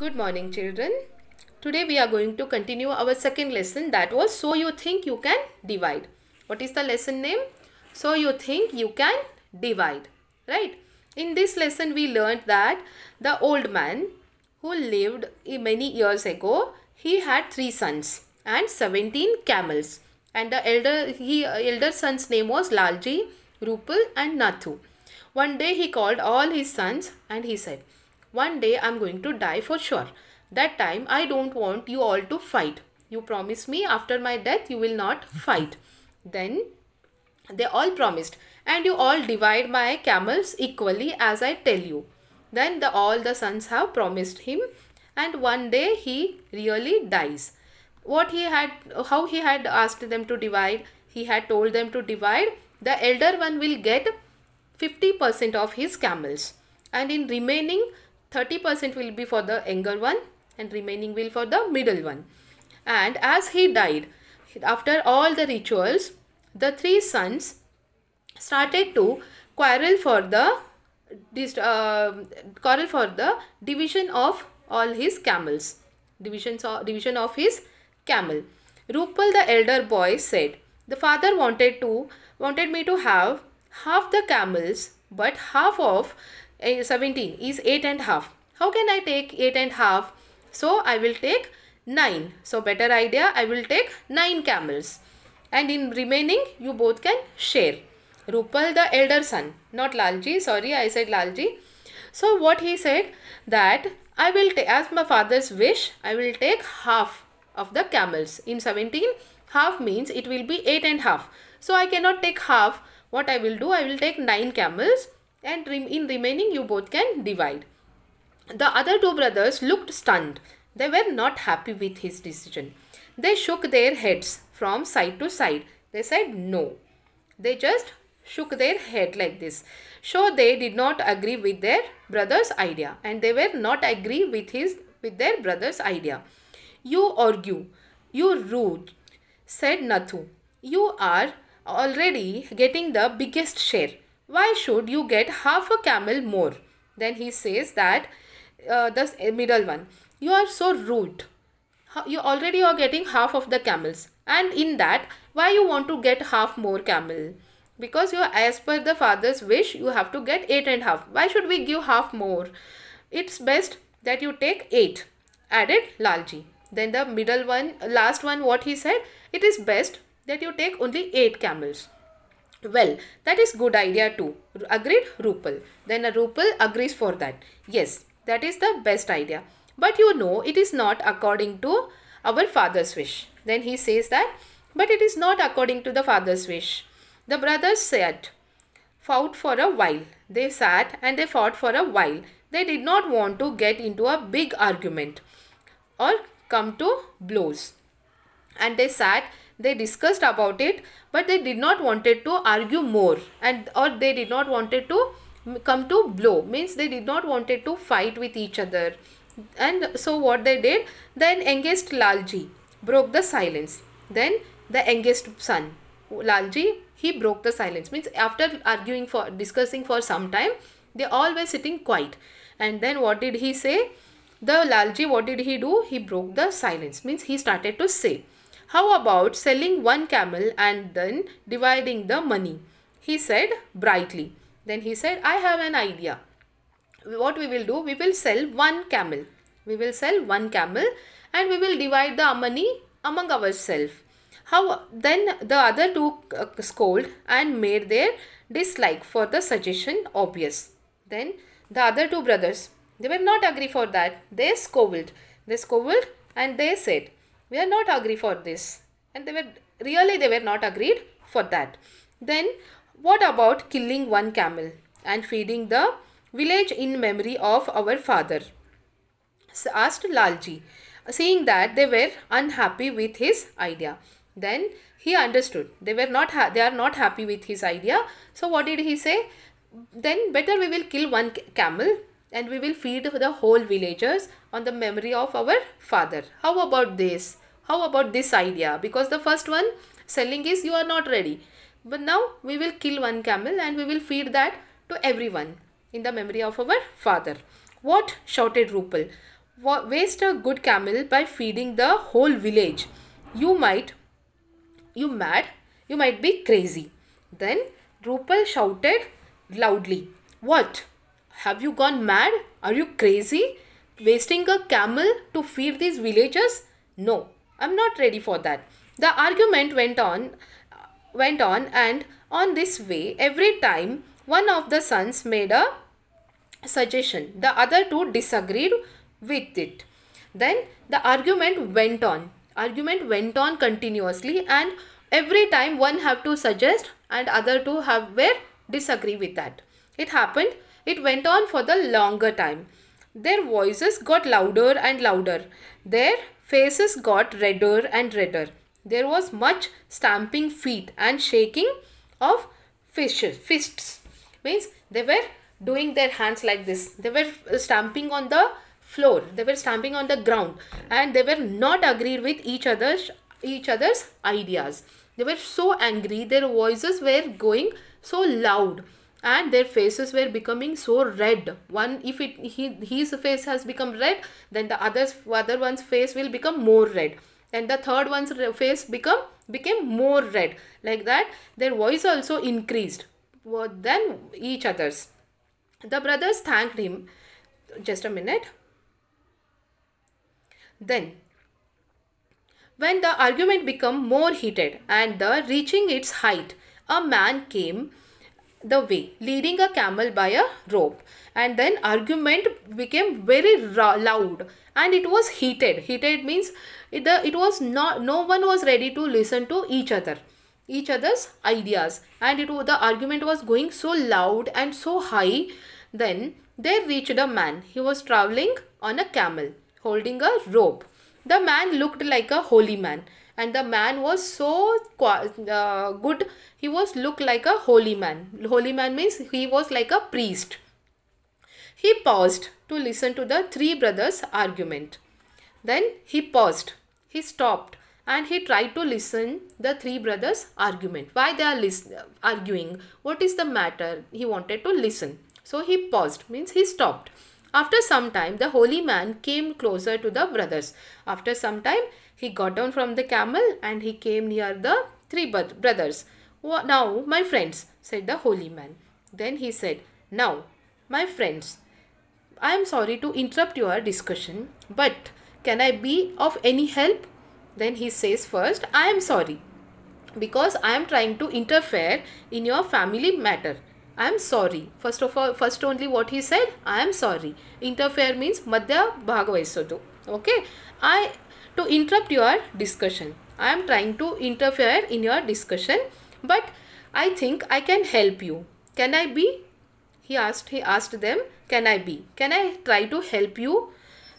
Good morning children. Today we are going to continue our second lesson that was So You Think You Can Divide. What is the lesson name? So You Think You Can Divide. Right? In this lesson we learned that the old man who lived many years ago, he had three sons and 17 camels. And the elder, he, elder son's name was Lalji, Rupal and Nathu. One day he called all his sons and he said, one day I'm going to die for sure. That time I don't want you all to fight. You promise me after my death you will not fight. Then they all promised and you all divide my camels equally as I tell you. Then the, all the sons have promised him and one day he really dies. What he had, how he had asked them to divide, he had told them to divide, the elder one will get 50% of his camels and in remaining 30% will be for the younger one and remaining will for the middle one. And as he died, after all the rituals, the three sons started to quarrel for the uh, quarrel for the division of all his camels. Divisions of, division of his camel. Rupal the elder boy said, the father wanted to wanted me to have half the camels but half of Eh, 17 is 8 and half. How can I take 8 and half? So I will take 9. So better idea, I will take 9 camels. And in remaining, you both can share. Rupal the elder son, not Lalji, sorry I said Lalji. So what he said that I will take, as my father's wish, I will take half of the camels. In 17, half means it will be 8 and half. So I cannot take half. What I will do, I will take 9 camels and in remaining you both can divide. The other two brothers looked stunned. They were not happy with his decision. They shook their heads from side to side. They said no. They just shook their head like this. So they did not agree with their brother's idea and they were not agree with his with their brother's idea. You argue, you rude, said Nathu. You are already getting the biggest share. Why should you get half a camel more? Then he says that uh, the eh, middle one, you are so rude. You already are getting half of the camels. And in that, why you want to get half more camel? Because you as per the father's wish, you have to get eight and half. Why should we give half more? It's best that you take eight, added Lalji. Then the middle one, last one, what he said, it is best that you take only eight camels well that is good idea too agreed rupal then a uh, rupal agrees for that yes that is the best idea but you know it is not according to our father's wish then he says that but it is not according to the father's wish the brothers said, fought for a while they sat and they fought for a while they did not want to get into a big argument or come to blows and they sat they discussed about it but they did not wanted to argue more and or they did not wanted to come to blow means they did not wanted to fight with each other and so what they did then engaged lalji broke the silence then the engaged son lalji he broke the silence means after arguing for discussing for some time they all were sitting quiet and then what did he say the lalji what did he do he broke the silence means he started to say how about selling one camel and then dividing the money? He said brightly. Then he said, I have an idea. What we will do? We will sell one camel. We will sell one camel and we will divide the money among ourselves. How then the other two uh, scold and made their dislike for the suggestion obvious. Then the other two brothers, they were not agree for that. They scolded. They scolded and they said, we are not agree for this and they were really they were not agreed for that then what about killing one camel and feeding the village in memory of our father asked lalji seeing that they were unhappy with his idea then he understood they were not they are not happy with his idea so what did he say then better we will kill one camel and we will feed the whole villagers on the memory of our father. How about this? How about this idea? Because the first one selling is you are not ready. But now we will kill one camel and we will feed that to everyone in the memory of our father. What? shouted Rupal. Waste a good camel by feeding the whole village. You might, you mad, you might be crazy. Then Rupal shouted loudly. What? Have you gone mad? Are you crazy? Wasting a camel to feed these villagers? No, I'm not ready for that. The argument went on, went on and on this way every time one of the sons made a suggestion. The other two disagreed with it. Then the argument went on. Argument went on continuously and every time one have to suggest and other two have were disagree with that. It happened it went on for the longer time. Their voices got louder and louder. Their faces got redder and redder. There was much stamping feet and shaking of fists. Means they were doing their hands like this. They were uh, stamping on the floor. They were stamping on the ground and they were not agreed with each other's each other's ideas. They were so angry. Their voices were going so loud and their faces were becoming so red one if it he, his face has become red then the other's other one's face will become more red and the third one's face become became more red like that their voice also increased than each other's the brothers thanked him just a minute then when the argument became more heated and the reaching its height a man came the way, leading a camel by a rope. And then argument became very loud and it was heated. Heated means it, the, it was not, no one was ready to listen to each other each other's ideas and it the argument was going so loud and so high then they reached a man he was traveling on a camel holding a rope the man looked like a holy man and the man was so uh, good he was looked like a holy man holy man means he was like a priest he paused to listen to the three brothers argument then he paused he stopped and he tried to listen the three brothers argument why they are arguing what is the matter he wanted to listen so he paused means he stopped after some time the holy man came closer to the brothers after some time he got down from the camel and he came near the three brothers. Now, my friends, said the holy man. Then he said, Now, my friends, I am sorry to interrupt your discussion, but can I be of any help? Then he says first, I am sorry because I am trying to interfere in your family matter. I am sorry. First of all, first only what he said, I am sorry. Interfere means Madhya Bhagavaisotu. Okay. I to interrupt your discussion. I am trying to interfere in your discussion but I think I can help you. Can I be? He asked, he asked them, can I be? Can I try to help you?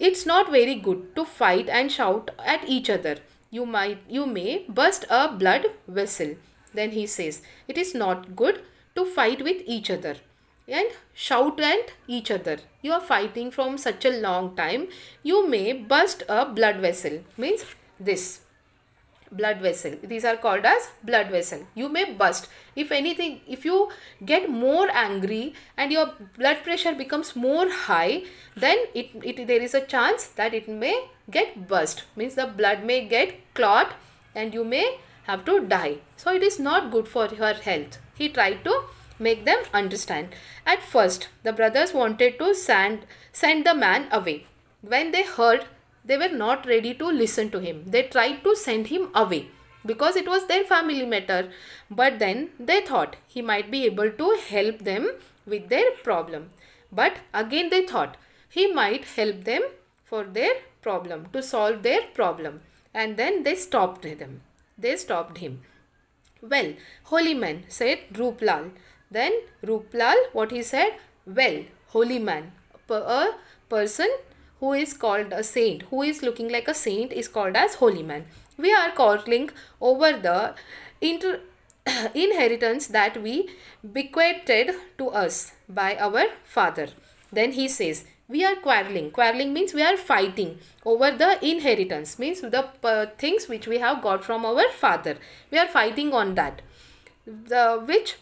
It's not very good to fight and shout at each other. You might, you may burst a blood vessel. Then he says, it is not good to fight with each other and shout at each other. You are fighting from such a long time. You may burst a blood vessel. Means this blood vessel. These are called as blood vessel. You may burst. If anything, if you get more angry and your blood pressure becomes more high, then it, it there is a chance that it may get burst. Means the blood may get clot and you may have to die. So it is not good for your health. He tried to make them understand. At first, the brothers wanted to send, send the man away. When they heard, they were not ready to listen to him. They tried to send him away because it was their family matter. But then they thought he might be able to help them with their problem. But again they thought he might help them for their problem, to solve their problem. And then they stopped him. They stopped him. Well, holy man, said Ruplal. Then Ruplal, what he said? Well, holy man, a person who is called a saint, who is looking like a saint is called as holy man. We are quarreling over the inter inheritance that we bequeathed to us by our father. Then he says, we are quarreling. Quarreling means we are fighting over the inheritance, means the uh, things which we have got from our father. We are fighting on that, the, which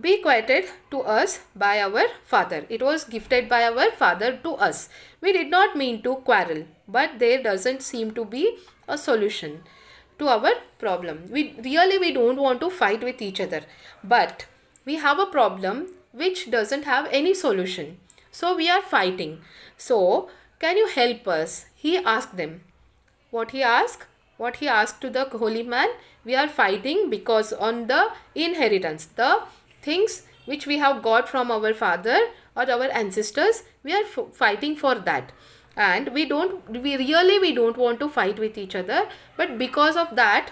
be quieted to us by our father. It was gifted by our father to us. We did not mean to quarrel, but there doesn't seem to be a solution to our problem. We really we don't want to fight with each other, but we have a problem which doesn't have any solution. So we are fighting. So can you help us? He asked them. What he asked? What he asked to the holy man? We are fighting because on the inheritance, the things which we have got from our father or our ancestors we are fighting for that and we don't we really we don't want to fight with each other but because of that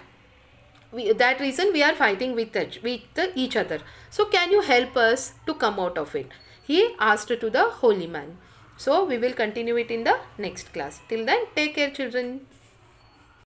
we, that reason we are fighting with, with each other so can you help us to come out of it he asked to the holy man so we will continue it in the next class till then take care children